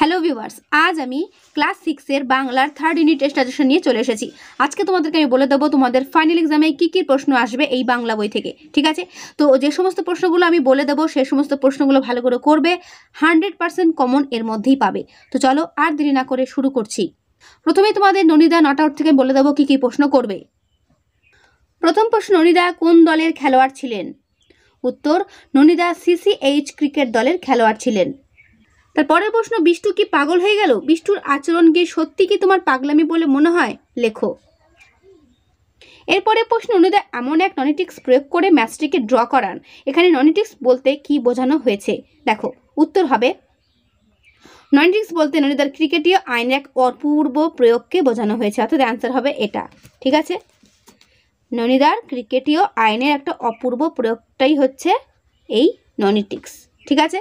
hello viewers আজ আমি class সিক্সের বাংলার থার্ড ইউনিট স্টাজেশন নিয়ে চলে এসেছি আজকে তোমাদেরকে আমি বলে দেবো তোমাদের ফাইনাল এক্সামে কী কী প্রশ্ন আসবে এই বাংলা বই থেকে ঠিক আছে তো যে সমস্ত প্রশ্নগুলো আমি বলে দেবো সে সমস্ত প্রশ্নগুলো ভালো করে করবে হান্ড্রেড পার্সেন্ট কমন এর মধ্যেই পাবে তো চলো আর দেরি না করে শুরু করছি প্রথমে তোমাদের ননিদা নট আউট থেকে বলে দেবো কী কী প্রশ্ন করবে প্রথম প্রশ্ন ননিদা কোন দলের খেলোয়াড় ছিলেন উত্তর ননিদা সিসিএইচ ক্রিকেট দলের খেলোয়াড় ছিলেন তার পরের প্রশ্ন বিষ্টু কি পাগল হয়ে গেল বিষ্টুর আচরণ গিয়ে সত্যি কি তোমার পাগলামি বলে মনে হয় লেখো এরপরে প্রশ্ন অনুদয় এমন এক ননিটিক্স প্রয়োগ করে ম্যাচটিকে ড্র করান এখানে ননিটিক্স বলতে কি বোঝানো হয়েছে দেখো উত্তর হবে ননিটিক্স বলতে ননিদার ক্রিকেটীয় আইনের এক অপূর্ব প্রয়োগকে বোঝানো হয়েছে অর্থাৎ অ্যান্সার হবে এটা ঠিক আছে ননিদার ক্রিকেটীয় আইনের একটা অপূর্ব প্রয়োগটাই হচ্ছে এই ননিটিক্স ঠিক আছে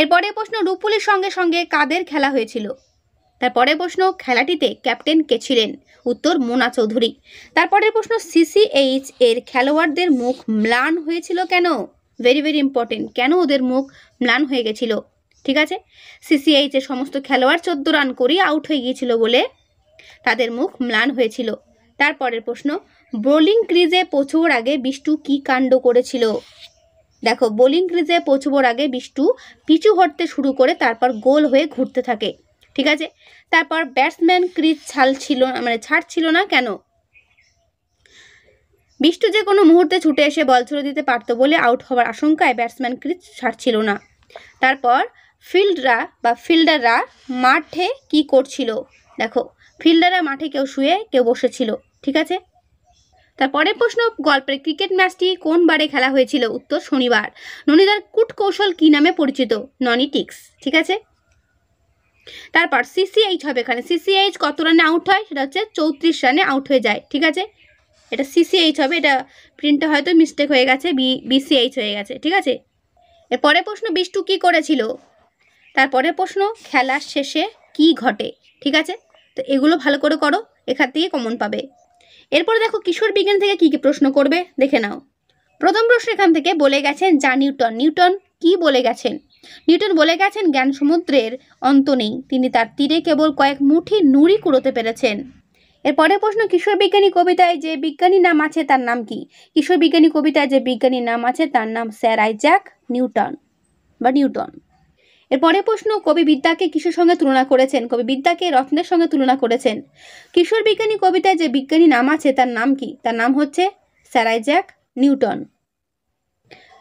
এর পরের প্রশ্ন রুপুলির সঙ্গে সঙ্গে কাদের খেলা হয়েছিল তারপরের প্রশ্ন খেলাটিতে ক্যাপ্টেন কে ছিলেন উত্তর মোনা চৌধুরী তারপরের প্রশ্ন সিসিএইচ এর খেলোয়াড়দের মুখ ম্লান হয়েছিল কেন ভেরি ভেরি ইম্পর্টেন্ট কেন ওদের মুখ ম্লান হয়ে গেছিল ঠিক আছে সিসিএইচ এর সমস্ত খেলোয়াড় চোদ্দ রান করেই আউট হয়ে গিয়েছিল বলে তাদের মুখ ম্লান হয়েছিল তারপরের প্রশ্ন বোলিং ক্রিজে পৌঁছোর আগে বিষ্টু কি কাণ্ড করেছিল দেখো বোলিং ক্রিজে পৌঁছবোর আগে বিষ্টু পিছু হটতে শুরু করে তারপর গোল হয়ে ঘুরতে থাকে ঠিক আছে তারপর ব্যাটসম্যান ক্রিজ ছাল ছিল মানে ছাড় ছিল না কেন বিষ্টু যে কোনো মুহূর্তে ছুটে এসে বল ছুড়ে দিতে পারত বলে আউট হওয়ার আশঙ্কায় ব্যাটসম্যান ক্রিজ ছাড়ছিল না তারপর ফিল্ডরা বা ফিল্ডাররা মাঠে কি করছিল দেখো ফিল্ডাররা মাঠে কেউ শুয়ে কেউ বসেছিল ঠিক আছে তারপরের প্রশ্ন গল্পের ক্রিকেট ম্যাচটি কোন বারে খেলা হয়েছিল উত্তর শনিবার ননিদার কুট কৌশল কী নামে পরিচিত ননি টিক্স ঠিক আছে তারপর সিসিএইচ হবে এখানে সিসিএইচ কত রানে আউট হয় সেটা হচ্ছে চৌত্রিশ রানে আউট হয়ে যায় ঠিক আছে এটা সিসিএইচ হবে এটা প্রিন্টে হয়তো মিস্টেক হয়ে গেছে বি বিসিএইচ হয়ে গেছে ঠিক আছে এর পরের প্রশ্ন বিষ্টু কী করেছিল তারপরে প্রশ্ন খেলার শেষে কি ঘটে ঠিক আছে তো এগুলো ভালো করে করো এখান থেকে কমন পাবে এরপরে দেখো কিশোর বিজ্ঞান থেকে কি কি প্রশ্ন করবে দেখে নাও প্রথম প্রশ্ন এখান থেকে বলে গেছেন যা নিউটন নিউটন কি বলে গেছেন নিউটন বলে গেছেন জ্ঞান সমুদ্রের অন্ত নেই তিনি তার তীরে কেবল কয়েক মুঠি নুড়ি কুড়োতে পেরেছেন পরের প্রশ্ন কিশোর বিজ্ঞানী কবিতায় যে বিজ্ঞানী নাম আছে তার নাম কি কিশোর বিজ্ঞানী কবিতায় যে বিজ্ঞানীর নাম আছে তার নাম স্যার আইজাক নিউটন বা নিউটন এরপরে প্রশ্ন কবি বিদ্যাকে কিশোর সঙ্গে তুলনা করেছেন কবি বিদ্যাকে রত্নের সঙ্গে তুলনা করেছেন কিশোর বিজ্ঞানী কবিতায় যে বিজ্ঞানী নাম আছে তার নাম কি তার নাম হচ্ছে স্যারাইজ্যাক নিউটন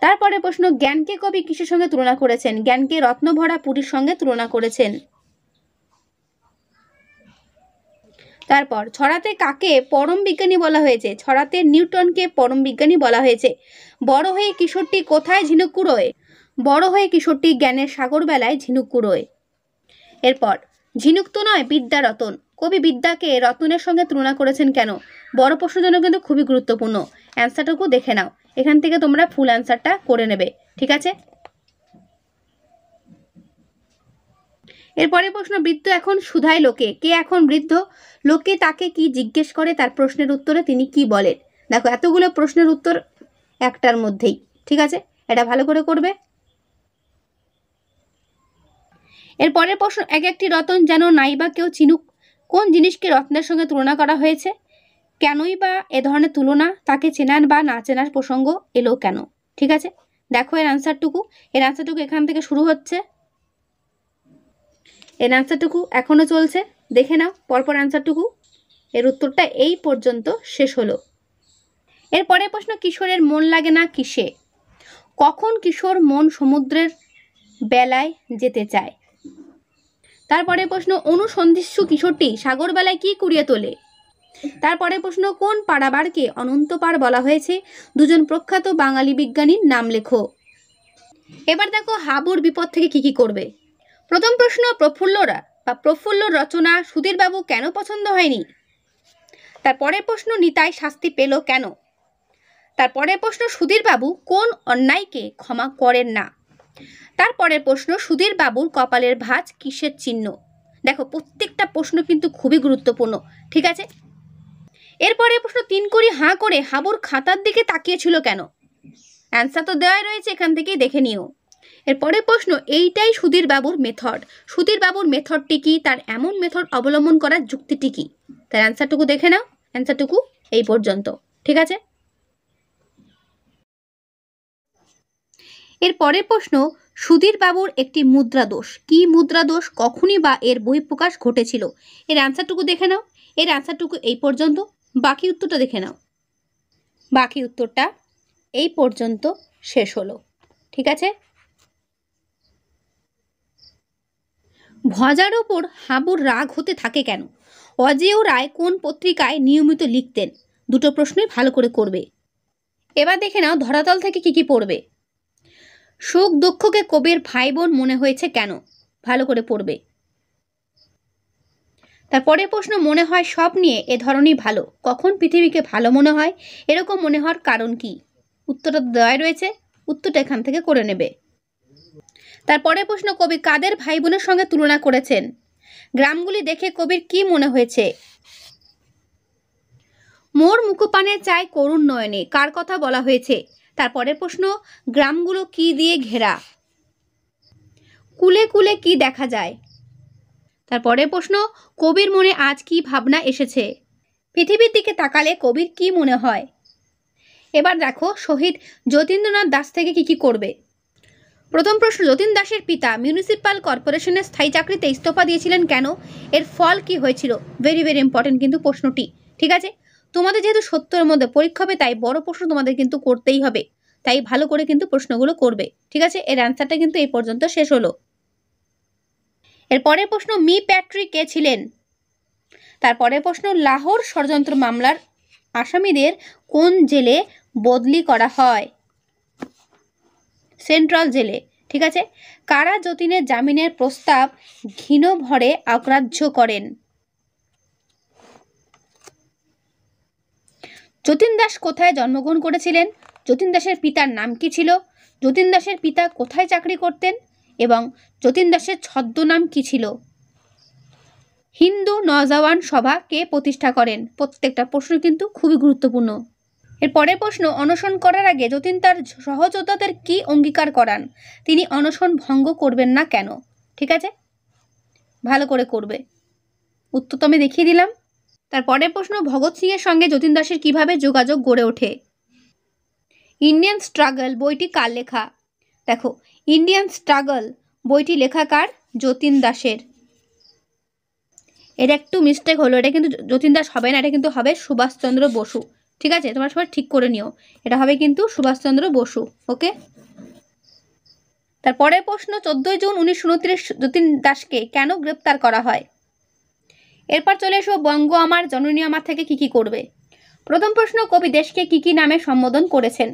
তারপরে প্রশ্ন জ্ঞানকে কবি কিসের সঙ্গে তুলনা করেছেন জ্ঞানকে রত্নভরা পুরীর সঙ্গে তুলনা করেছেন তারপর ছড়াতে কাকে পরম বিজ্ঞানী বলা হয়েছে ছড়াতে নিউটনকে পরম বিজ্ঞানী বলা হয়েছে বড় হয়ে কিশোরটি কোথায় ঝিনুক বড় হয়ে কিশোরটি জ্ঞানের সাগরবেলায় ঝিনুক কুড়োয় এরপর ঝিনুক তো নয় বিদ্যা রতন কবি বিদ্যাকে রতনের সঙ্গে তুলনা করেছেন কেন বড় প্রশ্নের জন্য কিন্তু খুবই গুরুত্বপূর্ণ অ্যান্সারটুকু দেখে নাও এখান থেকে তোমরা ফুল অ্যান্সারটা করে নেবে ঠিক আছে এরপরে প্রশ্ন বৃদ্ধ এখন সুধায় লোকে কে এখন বৃদ্ধ লোকে তাকে কি জিজ্ঞেস করে তার প্রশ্নের উত্তরে তিনি কি বলেন দেখো এতগুলো প্রশ্নের উত্তর একটার মধ্যেই ঠিক আছে এটা ভালো করে করবে এর পরের প্রশ্ন এক একটি রতন যেন নাই বা কেউ চিনুক কোন জিনিসকে রত্নের সঙ্গে তুলনা করা হয়েছে কেনই বা এ ধরনের তুলনা তাকে চেনান বা না চেনার প্রসঙ্গ এলো কেন ঠিক আছে দেখো এর আনসারটুকু এর আনসারটুকু এখান থেকে শুরু হচ্ছে এর আনসারটুকু এখনও চলছে দেখে নাও পরপর আনসারটুকু এর উত্তরটা এই পর্যন্ত শেষ হলো এরপরে প্রশ্ন কিশোরের মন লাগে না কিসে কখন কিশোর মন সমুদ্রের বেলায় যেতে চায় তারপরে প্রশ্ন অনুসন্ধিৎসু কিশোরটি সাগরবেলায় কি কুড়িয়ে তোলে তারপরে প্রশ্ন কোন পাড়াবারকে অনন্তপাড় বলা হয়েছে দুজন প্রখ্যাত বাঙালি বিজ্ঞানীর নাম লেখো এবার দেখো হাবুর বিপদ থেকে কি কি করবে প্রথম প্রশ্ন প্রফুল্লরা বা প্রফুল্ল রচনা সুধীরবাবু কেন পছন্দ হয়নি পরের প্রশ্ন নিতাই শাস্তি পেল কেন পরের প্রশ্ন সুধীরবাবু কোন অন্যায়কে ক্ষমা করেন না তারপরের প্রশ্ন সুধীর বাবুর কপালের ভাঁজ কিসের চিহ্ন দেখো প্রত্যেকটা প্রশ্ন কিন্তু খুবই গুরুত্বপূর্ণ ঠিক আছে এরপরে প্রশ্ন তিন করি হাঁ করে হাবুর খাতার দিকে তাকিয়েছিল কেন অ্যান্সার তো দেওয়াই রয়েছে এখান থেকেই দেখে নিও এরপরে প্রশ্ন এইটাই সুধীর বাবুর মেথড সুধীর বাবুর মেথডটি কি তার এমন মেথড অবলম্বন করার যুক্তিটি কি তার অ্যান্সারটুকু দেখে নাও অ্যান্সারটুকু এই পর্যন্ত ঠিক আছে এর পরের প্রশ্ন সুধীর বাবুর একটি মুদ্রা দোষ কি মুদ্রা দোষ কখনই বা এর বহিঃপ্রকাশ ঘটেছিল এর অ্যান্সারটুকু দেখে নাও এর অ্যান্সারটুকু এই পর্যন্ত বাকি উত্তরটা দেখে নাও বাকি উত্তরটা এই পর্যন্ত শেষ হলো ঠিক আছে ভজার ওপর হাবুর রাগ হতে থাকে কেন অজেয় রায় কোন পত্রিকায় নিয়মিত লিখতেন দুটো প্রশ্নই ভালো করে করবে এবার দেখে নাও ধরাতল থেকে কি কি পড়বে সুখ দুঃখকে কবির ভাই বোন মনে হয়েছে কেন ভালো করে পড়বে তারপরের প্রশ্ন মনে হয় সব নিয়ে এ ধরনই ভালো কখন পৃথিবীকে ভালো মনে হয় এরকম মনে হওয়ার কারণ কি উত্তরটা দেওয়াই রয়েছে উত্তরটা এখান থেকে করে নেবে তারপরের প্রশ্ন কবি কাদের ভাই বোনের সঙ্গে তুলনা করেছেন গ্রামগুলি দেখে কবির কি মনে হয়েছে মোর মুখপানে চায় করুণ নয়নে কার কথা বলা হয়েছে তারপরের প্রশ্ন গ্রামগুলো কি দিয়ে ঘেরা কুলে কুলে কি দেখা যায় তারপরের প্রশ্ন কবির মনে আজ কি ভাবনা এসেছে পৃথিবীর দিকে তাকালে কবির কি মনে হয় এবার দেখো শহীদ যতীন্দ্রনাথ দাস থেকে কি কি করবে প্রথম প্রশ্ন যতীন দাসের পিতা মিউনিসিপ্যাল কর্পোরেশনের স্থায়ী চাকরিতে ইস্তফা দিয়েছিলেন কেন এর ফল কি হয়েছিল ভেরি ভেরি ইম্পর্টেন্ট কিন্তু প্রশ্নটি ঠিক আছে তোমাদের যেহেতু সত্তরের মধ্যে পরীক্ষা হবে তাই বড় প্রশ্ন তোমাদের কিন্তু করতেই হবে তাই ভালো করে কিন্তু প্রশ্নগুলো করবে ঠিক আছে এর অ্যান্সারটা কিন্তু এই পর্যন্ত শেষ হলো এর পরের প্রশ্ন মি প্যাট্রি কে ছিলেন তারপরের প্রশ্ন লাহোর ষড়যন্ত্র মামলার আসামিদের কোন জেলে বদলি করা হয় সেন্ট্রাল জেলে ঠিক আছে কারা যতীনের জামিনের প্রস্তাব ঘৃণভরে অগ্রাহ্য করেন যতীন দাস কোথায় জন্মগ্রহণ করেছিলেন যতীন দাসের পিতার নাম কি ছিল যতীন দাসের পিতা কোথায় চাকরি করতেন এবং যতীন দাসের ছদ্মনাম কি ছিল হিন্দু নওজাওয়ান সভা কে প্রতিষ্ঠা করেন প্রত্যেকটা প্রশ্ন কিন্তু খুবই গুরুত্বপূর্ণ এর পরের প্রশ্ন অনশন করার আগে যতীন তার সহযোদ্ধাদের কি অঙ্গীকার করান তিনি অনশন ভঙ্গ করবেন না কেন ঠিক আছে ভালো করে করবে উত্তর তো আমি দেখিয়ে দিলাম তার পরের প্রশ্ন ভগৎ সিংয়ের সঙ্গে যতীন দাসের কীভাবে যোগাযোগ গড়ে ওঠে ইন্ডিয়ান স্ট্রাগল বইটি কার লেখা দেখো ইন্ডিয়ান স্ট্রাগল বইটি লেখাকার যতীন দাসের এটা একটু মিস্টেক হলো এটা কিন্তু যতীন দাস হবে না এটা কিন্তু হবে সুভাষচন্দ্র বসু ঠিক আছে তোমরা সবাই ঠিক করে নিও এটা হবে কিন্তু সুভাষচন্দ্র বসু ওকে পরের প্রশ্ন চোদ্দোই জুন উনিশশো উনত্রিশ যতীন দাসকে কেন গ্রেপ্তার করা হয় এরপর চলে এসো বঙ্গ আমার জননী আমার থেকে কি কি করবে প্রথম প্রশ্ন কবি দেশকে কি কি নামে সম্বোধন করেছেন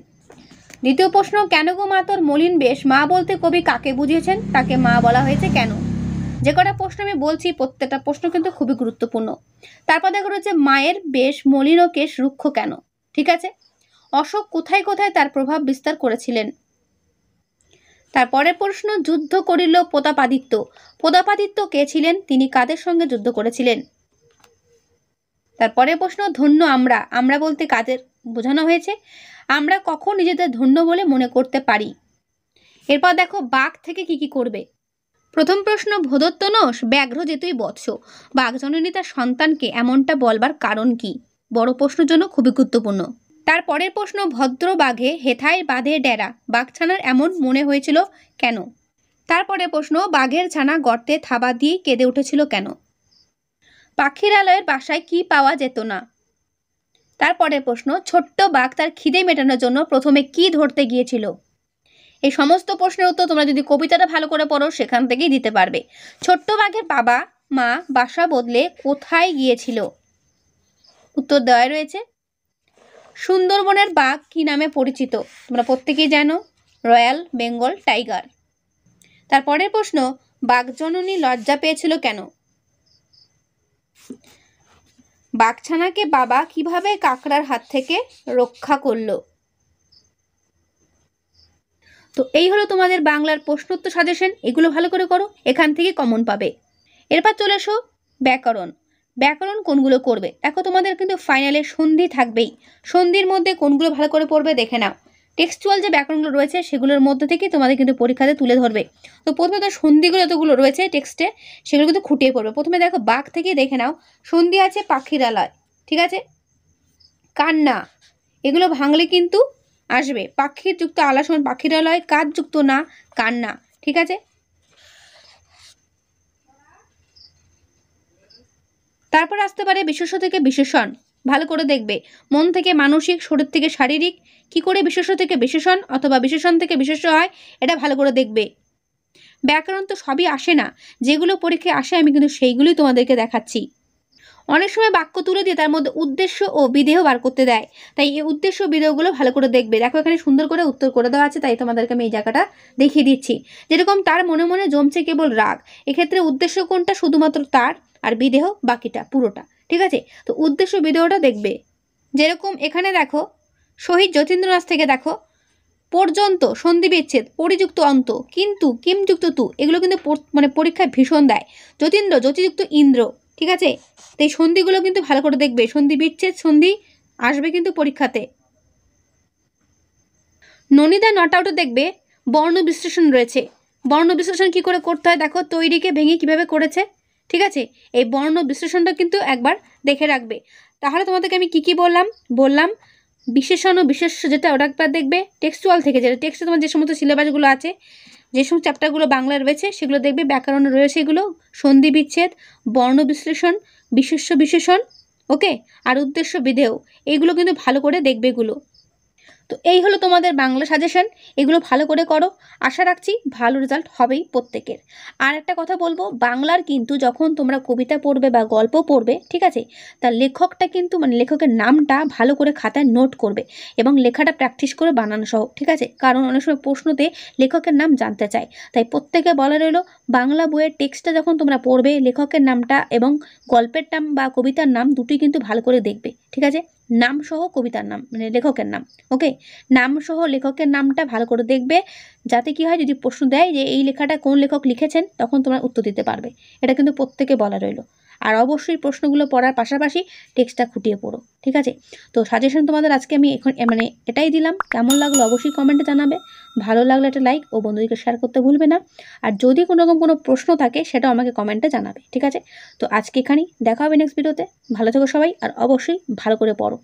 দ্বিতীয় প্রশ্ন কেন গো মা তোর মলিন বেশ মা বলতে কবি কাকে বুঝিয়েছেন তাকে মা বলা হয়েছে কেন যে কটা প্রশ্ন আমি বলছি প্রত্যেকটা প্রশ্ন কিন্তু খুবই গুরুত্বপূর্ণ তারপর দেখা রয়েছে মায়ের বেশ মলিন ও কেশ রুক্ষ কেন ঠিক আছে অশোক কোথায় কোথায় তার প্রভাব বিস্তার করেছিলেন তার পরের প্রশ্ন যুদ্ধ করিল প্রতাপাদিত্য প্রতাপাদিত্য কে ছিলেন তিনি কাদের সঙ্গে যুদ্ধ করেছিলেন তার পরের প্রশ্ন ধন্য আমরা আমরা বলতে কাদের বোঝানো হয়েছে আমরা কখন নিজেদের ধন্য বলে মনে করতে পারি এরপর দেখো বাঘ থেকে কি কি করবে প্রথম প্রশ্ন নস ব্যাঘ্র যেতুই বৎস বাঘ জননী তার সন্তানকে এমনটা বলবার কারণ কি বড় প্রশ্নের জন্য খুবই গুরুত্বপূর্ণ তার পরের প্রশ্ন ভদ্র বাঘে হেথায় বাঁধে ডেরা বাঘছানার এমন মনে হয়েছিল কেন তারপরে প্রশ্ন বাঘের ছানা গর্তে থাবা দিয়ে কেঁদে উঠেছিল কেন পাখিরালয়ের বাসায় কি পাওয়া যেত না তারপরে প্রশ্ন ছোট্ট বাঘ তার খিদে মেটানোর জন্য প্রথমে কি ধরতে গিয়েছিল এই সমস্ত প্রশ্নের উত্তর তোমরা যদি কবিতাটা ভালো করে পড়ো সেখান থেকেই দিতে পারবে ছোট্ট বাঘের বাবা মা বাসা বদলে কোথায় গিয়েছিল উত্তর দেওয়া রয়েছে সুন্দরবনের বাঘ কী নামে পরিচিত তোমরা প্রত্যেকেই জানো রয়্যাল বেঙ্গল টাইগার তারপরের প্রশ্ন বাঘ জননী লজ্জা পেয়েছিল কেন বাঘছানাকে বাবা কিভাবে কাকড়ার হাত থেকে রক্ষা করল তো এই হলো তোমাদের বাংলার প্রশ্নোত্তর সাজেশন এগুলো ভালো করে করো এখান থেকে কমন পাবে এরপর চলে এসো ব্যাকরণ ব্যাকরণ কোনগুলো করবে দেখো তোমাদের কিন্তু ফাইনালে সন্ধি থাকবেই সন্ধির মধ্যে কোনগুলো ভালো করে পড়বে দেখে নাও টেক্সচুয়াল যে ব্যাকরণগুলো রয়েছে সেগুলোর মধ্যে থেকে তোমাদের কিন্তু পরীক্ষাতে তুলে ধরবে তো প্রথমে তো সন্ধিগুলো যতগুলো রয়েছে টেক্সটে সেগুলো কিন্তু খুঁটিয়ে পড়বে প্রথমে দেখো বাঘ থেকে দেখে নাও সন্ধি আছে পাখিরালয় ঠিক আছে কান্না এগুলো ভাঙলে কিন্তু আসবে পাখির যুক্ত আলাসন পাখিরালয় কাজ যুক্ত না কান্না ঠিক আছে তারপর আসতে পারে বিশেষ থেকে বিশেষণ ভালো করে দেখবে মন থেকে মানসিক শরীর থেকে শারীরিক কি করে বিশেষ থেকে বিশেষণ অথবা বিশেষণ থেকে বিশেষ হয় এটা ভালো করে দেখবে ব্যাকরণ তো সবই আসে না যেগুলো পরীক্ষায় আসে আমি কিন্তু সেইগুলোই তোমাদেরকে দেখাচ্ছি অনেক সময় বাক্য তুলে দিয়ে তার মধ্যে উদ্দেশ্য ও বিদেহ বার করতে দেয় তাই এই উদ্দেশ্য বিদেহগুলো ভালো করে দেখবে দেখো এখানে সুন্দর করে উত্তর করে দেওয়া আছে তাই তোমাদেরকে আমি এই জায়গাটা দেখিয়ে দিচ্ছি যেরকম তার মনে মনে জমছে কেবল রাগ এক্ষেত্রে উদ্দেশ্য কোনটা শুধুমাত্র তার আর বিদেহ বাকিটা পুরোটা ঠিক আছে তো উদ্দেশ্য বিদেহটা দেখবে যেরকম এখানে দেখো শহীদ যতীন্দ্রনাথ থেকে দেখো পর্যন্ত সন্ধি বিচ্ছেদ পরিযুক্ত অন্ত কিন্তু কিমযুক্ত তু এগুলো কিন্তু মানে পরীক্ষায় ভীষণ দেয় যতীন্দ্র যতিযুক্ত ইন্দ্র ঠিক আছে তো এই সন্ধিগুলো কিন্তু ভালো করে দেখবে সন্ধি বিচ্ছেদ সন্ধি আসবে কিন্তু পরীক্ষাতে ননিদা নট আউটে দেখবে বর্ণ বিশ্লেষণ রয়েছে বর্ণ বিশ্লেষণ কী করে করতে হয় দেখো তৈরিকে ভেঙে কিভাবে করেছে ঠিক আছে এই বর্ণ বিশ্লেষণটা কিন্তু একবার দেখে রাখবে তাহলে তোমাদেরকে আমি কি কি বললাম বললাম বিশেষণ ও বিশেষ যেটা ওটা একবার দেখবে টেক্সচুয়াল থেকে যেটা টেক্সটে তোমার যে সমস্ত সিলেবাসগুলো আছে যে সমস্ত চ্যাপ্টারগুলো বাংলায় রয়েছে সেগুলো দেখবে ব্যাকরণ রয়েছে এগুলো সন্ধি বিচ্ছেদ বর্ণ বিশ্লেষণ বিশেষ্য বিশেষণ ওকে আর উদ্দেশ্য বিধেয় এইগুলো কিন্তু ভালো করে দেখবে এগুলো তো এই হলো তোমাদের বাংলা সাজেশন এগুলো ভালো করে করো আশা রাখছি ভালো রেজাল্ট হবেই প্রত্যেকের আর একটা কথা বলবো বাংলার কিন্তু যখন তোমরা কবিতা পড়বে বা গল্প পড়বে ঠিক আছে তার লেখকটা কিন্তু মানে লেখকের নামটা ভালো করে খাতায় নোট করবে এবং লেখাটা প্র্যাকটিস করে বানানো সহ ঠিক আছে কারণ অনেক সময় প্রশ্নতে লেখকের নাম জানতে চায় তাই প্রত্যেকে বলা রইলো বাংলা বইয়ের টেক্সটটা যখন তোমরা পড়বে লেখকের নামটা এবং গল্পের নাম বা কবিতার নাম দুটি কিন্তু ভালো করে দেখবে ঠিক আছে নাম সহ কবিতার নাম মানে লেখকের নাম ওকে নাম সহ লেখকের নামটা ভালো করে দেখবে যাতে কি হয় যদি প্রশ্ন দেয় যে এই লেখাটা কোন লেখক লিখেছেন তখন তোমরা উত্তর দিতে পারবে এটা কিন্তু প্রত্যেকে বলা রইল আর অবশ্যই প্রশ্নগুলো পড়ার পাশাপাশি টেক্সটটা খুঁটিয়ে পড়ো ঠিক আছে তো সাজেশন তোমাদের আজকে আমি এখন মানে এটাই দিলাম কেমন লাগলো অবশ্যই কমেন্টে জানাবে ভালো লাগলে একটা লাইক ও বন্ধুদেরকে শেয়ার করতে ভুলবে না আর যদি কোনো রকম কোনো প্রশ্ন থাকে সেটাও আমাকে কমেন্টে জানাবে ঠিক আছে তো আজকে এখানেই দেখা হবে নেক্সট ভিডিওতে ভালো থেকো সবাই আর অবশ্যই ভালো করে পড়ো